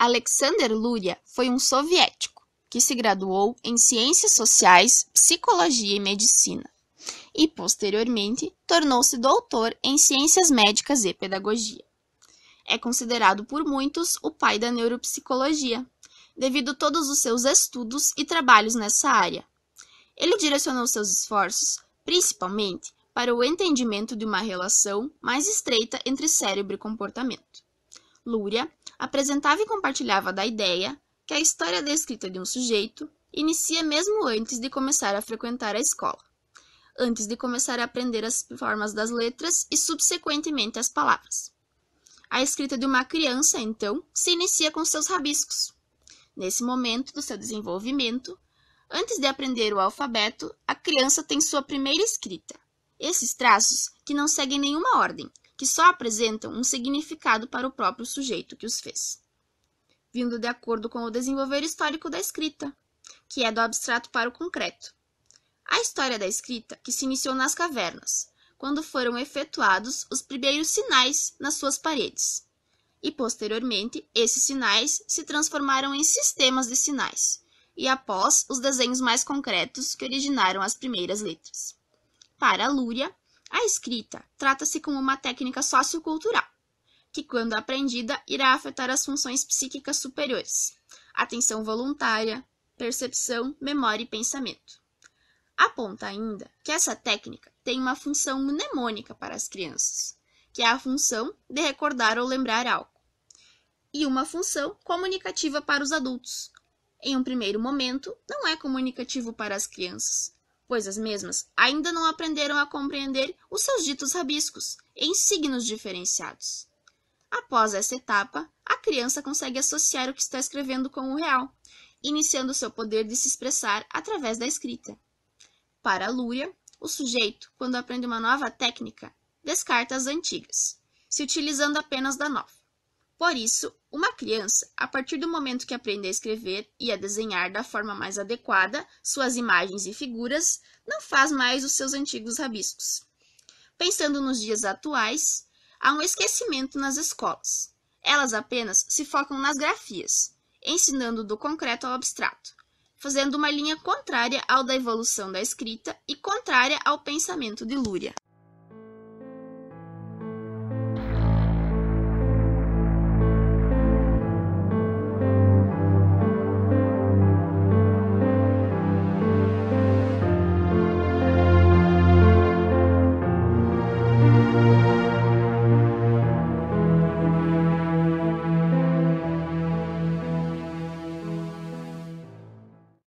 Alexander Luria foi um soviético que se graduou em Ciências Sociais, Psicologia e Medicina e, posteriormente, tornou-se doutor em Ciências Médicas e Pedagogia. É considerado por muitos o pai da neuropsicologia, devido a todos os seus estudos e trabalhos nessa área. Ele direcionou seus esforços, principalmente, para o entendimento de uma relação mais estreita entre cérebro e comportamento. Lúria apresentava e compartilhava da ideia que a história da escrita de um sujeito inicia mesmo antes de começar a frequentar a escola, antes de começar a aprender as formas das letras e, subsequentemente, as palavras. A escrita de uma criança, então, se inicia com seus rabiscos. Nesse momento do seu desenvolvimento, antes de aprender o alfabeto, a criança tem sua primeira escrita. Esses traços, que não seguem nenhuma ordem, que só apresentam um significado para o próprio sujeito que os fez, vindo de acordo com o desenvolver histórico da escrita, que é do abstrato para o concreto. A história da escrita que se iniciou nas cavernas, quando foram efetuados os primeiros sinais nas suas paredes. E posteriormente, esses sinais se transformaram em sistemas de sinais, e após os desenhos mais concretos que originaram as primeiras letras. Para Lúria, a escrita trata-se como uma técnica sociocultural, que, quando aprendida, irá afetar as funções psíquicas superiores, atenção voluntária, percepção, memória e pensamento. Aponta ainda que essa técnica tem uma função mnemônica para as crianças, que é a função de recordar ou lembrar algo, e uma função comunicativa para os adultos. Em um primeiro momento, não é comunicativo para as crianças, pois as mesmas ainda não aprenderam a compreender os seus ditos rabiscos em signos diferenciados. Após essa etapa, a criança consegue associar o que está escrevendo com o real, iniciando seu poder de se expressar através da escrita. Para Lúria, o sujeito, quando aprende uma nova técnica, descarta as antigas, se utilizando apenas da nova. Por isso, uma criança, a partir do momento que aprende a escrever e a desenhar da forma mais adequada suas imagens e figuras, não faz mais os seus antigos rabiscos. Pensando nos dias atuais, há um esquecimento nas escolas. Elas apenas se focam nas grafias, ensinando do concreto ao abstrato, fazendo uma linha contrária ao da evolução da escrita e contrária ao pensamento de Lúria.